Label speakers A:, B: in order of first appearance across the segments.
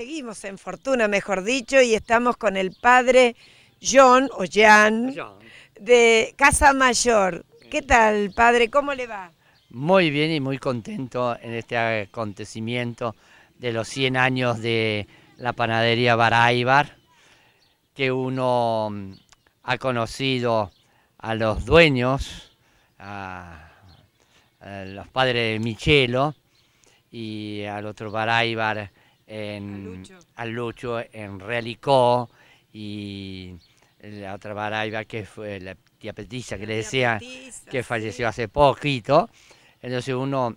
A: Seguimos en Fortuna, mejor dicho, y estamos con el padre John o Jean, de Casa Mayor. ¿Qué tal, padre? ¿Cómo le va?
B: Muy bien y muy contento en este acontecimiento de los 100 años de la panadería Baraibar, que uno mm, ha conocido a los dueños, a, los padres de Michelo y al otro Baraibar en Lucho, en Relicó y la otra Baraiba que fue la tía que le decía que falleció hace poquito. Entonces uno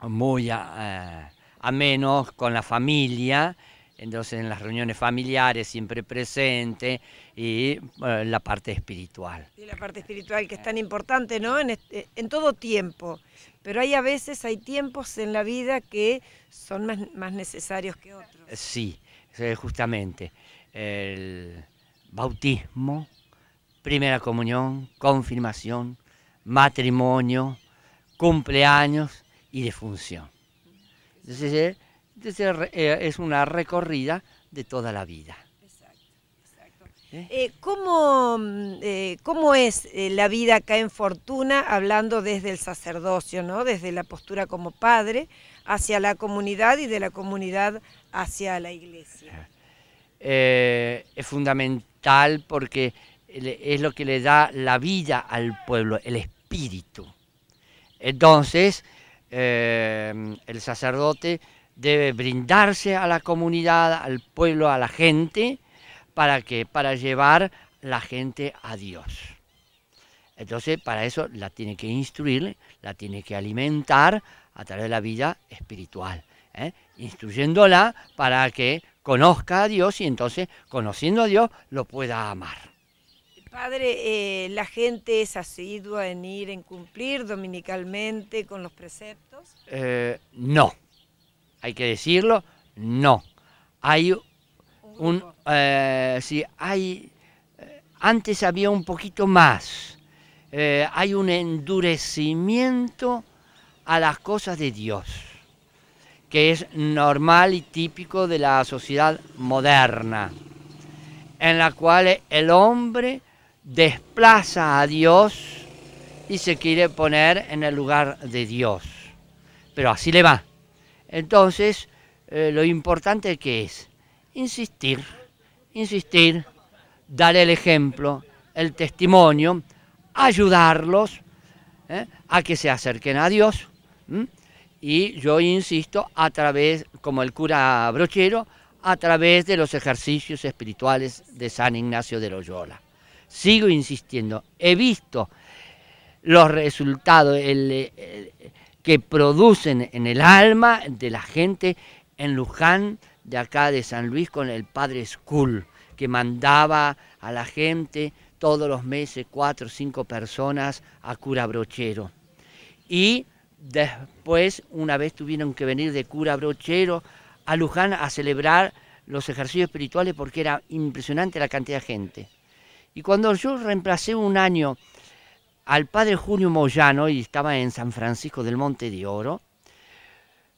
B: muy a eh, menos con la familia entonces en las reuniones familiares siempre presente y eh, la parte espiritual.
A: Y la parte espiritual que es tan importante, ¿no? En, este, en todo tiempo, pero hay a veces, hay tiempos en la vida que son más, más necesarios que otros.
B: Eh, sí, eh, justamente, el bautismo, primera comunión, confirmación, matrimonio, cumpleaños y defunción. Entonces, eh, es una recorrida de toda la vida.
A: Exacto, ¿Eh? Eh, mm, ¿Cómo, es la vida acá en Fortuna, hablando desde el sacerdocio, ¿no? desde la postura como padre hacia la comunidad y de la comunidad hacia la iglesia? Ah.
B: es fundamental porque es lo que le da la vida al pueblo, el espíritu. Entonces, el sacerdote debe brindarse a la comunidad, al pueblo, a la gente, para que para llevar la gente a Dios. Entonces, para eso la tiene que instruir, la tiene que alimentar a través de la vida espiritual, ¿eh? instruyéndola para que conozca a Dios y entonces, conociendo a Dios, lo pueda amar.
A: Padre, eh, ¿la gente es asidua en ir, en cumplir dominicalmente con los preceptos?
B: Eh, no hay que decirlo, no. Hay un, eh, hay, eh, antes había un poquito más. Eh, hay un endurecimiento a las cosas de Dios, que es normal y típico de la sociedad moderna, en la cual el hombre desplaza a Dios y se quiere poner en el lugar de Dios. Pero así le va. Entonces, eh, lo importante que es insistir, insistir, dar el ejemplo, el testimonio, ayudarlos ¿eh? a que se acerquen a Dios. Y yo insisto, a través, como el cura brochero, a través de los ejercicios espirituales de San Ignacio de Loyola. Sigo insistiendo, he visto los resultados, el que producen en el alma de la gente en Luján, de acá de San Luis, con el padre School, que mandaba a la gente todos los meses cuatro o cinco personas a cura brochero. Y después, una vez tuvieron que venir de cura brochero a Luján a celebrar los ejercicios espirituales porque era impresionante la cantidad de gente. Y cuando yo reemplacé un año al padre Junio Moyano y estaba en San Francisco del Monte de Oro,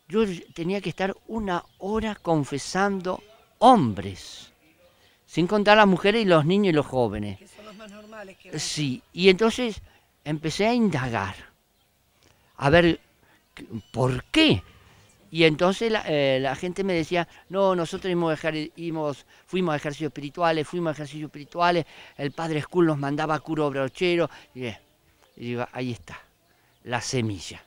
B: yo tenía que estar una hora confesando hombres, sin contar las mujeres y los niños y los jóvenes. Que son los más normales que sí, y entonces empecé a indagar, a ver por qué. Y entonces eh, la, gente me decía, no, nosotros íbamos, fuimos a ejercicios espirituales, fuimos a ejercicios espirituales, el padre School nos mandaba a curo brochero. Y, eh, y digo, ahí está, la semilla.